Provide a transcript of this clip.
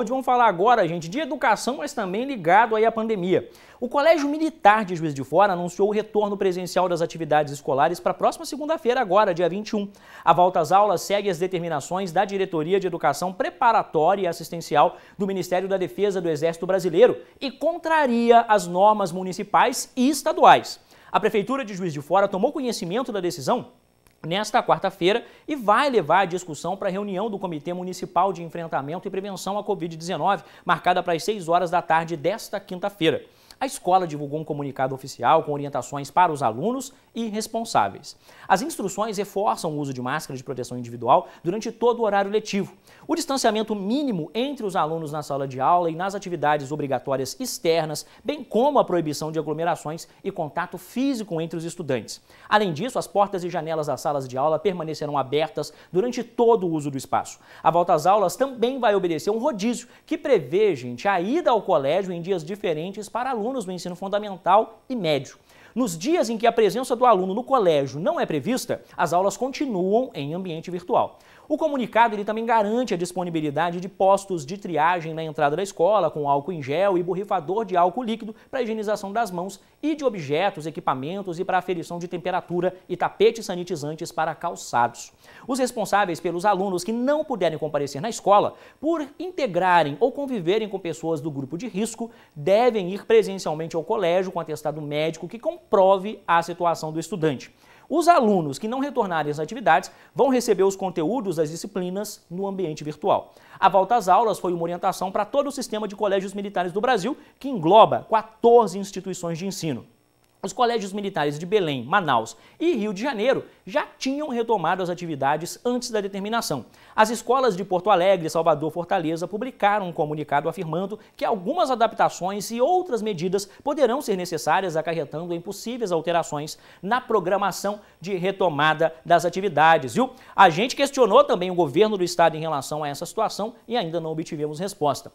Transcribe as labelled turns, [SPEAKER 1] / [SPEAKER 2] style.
[SPEAKER 1] Hoje vamos falar agora, gente, de educação, mas também ligado aí à pandemia. O Colégio Militar de Juiz de Fora anunciou o retorno presencial das atividades escolares para a próxima segunda-feira, agora, dia 21. A volta às aulas segue as determinações da Diretoria de Educação Preparatória e Assistencial do Ministério da Defesa do Exército Brasileiro e contraria as normas municipais e estaduais. A Prefeitura de Juiz de Fora tomou conhecimento da decisão nesta quarta-feira e vai levar a discussão para a reunião do Comitê Municipal de Enfrentamento e Prevenção à Covid-19, marcada para as 6 horas da tarde desta quinta-feira a escola divulgou um comunicado oficial com orientações para os alunos e responsáveis. As instruções reforçam o uso de máscara de proteção individual durante todo o horário letivo. O distanciamento mínimo entre os alunos na sala de aula e nas atividades obrigatórias externas, bem como a proibição de aglomerações e contato físico entre os estudantes. Além disso, as portas e janelas das salas de aula permanecerão abertas durante todo o uso do espaço. A volta às aulas também vai obedecer um rodízio que prevê, gente, a ida ao colégio em dias diferentes para alunos alunos do ensino fundamental e médio. Nos dias em que a presença do aluno no colégio não é prevista, as aulas continuam em ambiente virtual. O comunicado ele também garante a disponibilidade de postos de triagem na entrada da escola, com álcool em gel e borrifador de álcool líquido para higienização das mãos e de objetos, equipamentos e para aferição de temperatura e tapetes sanitizantes para calçados. Os responsáveis pelos alunos que não puderem comparecer na escola, por integrarem ou conviverem com pessoas do grupo de risco, devem ir presencialmente ao colégio com atestado médico que comprove a situação do estudante. Os alunos que não retornarem às atividades vão receber os conteúdos das disciplinas no ambiente virtual. A volta às aulas foi uma orientação para todo o sistema de colégios militares do Brasil, que engloba 14 instituições de ensino. Os colégios militares de Belém, Manaus e Rio de Janeiro já tinham retomado as atividades antes da determinação. As escolas de Porto Alegre, Salvador, Fortaleza publicaram um comunicado afirmando que algumas adaptações e outras medidas poderão ser necessárias, acarretando em possíveis alterações na programação de retomada das atividades. Viu? A gente questionou também o governo do estado em relação a essa situação e ainda não obtivemos resposta.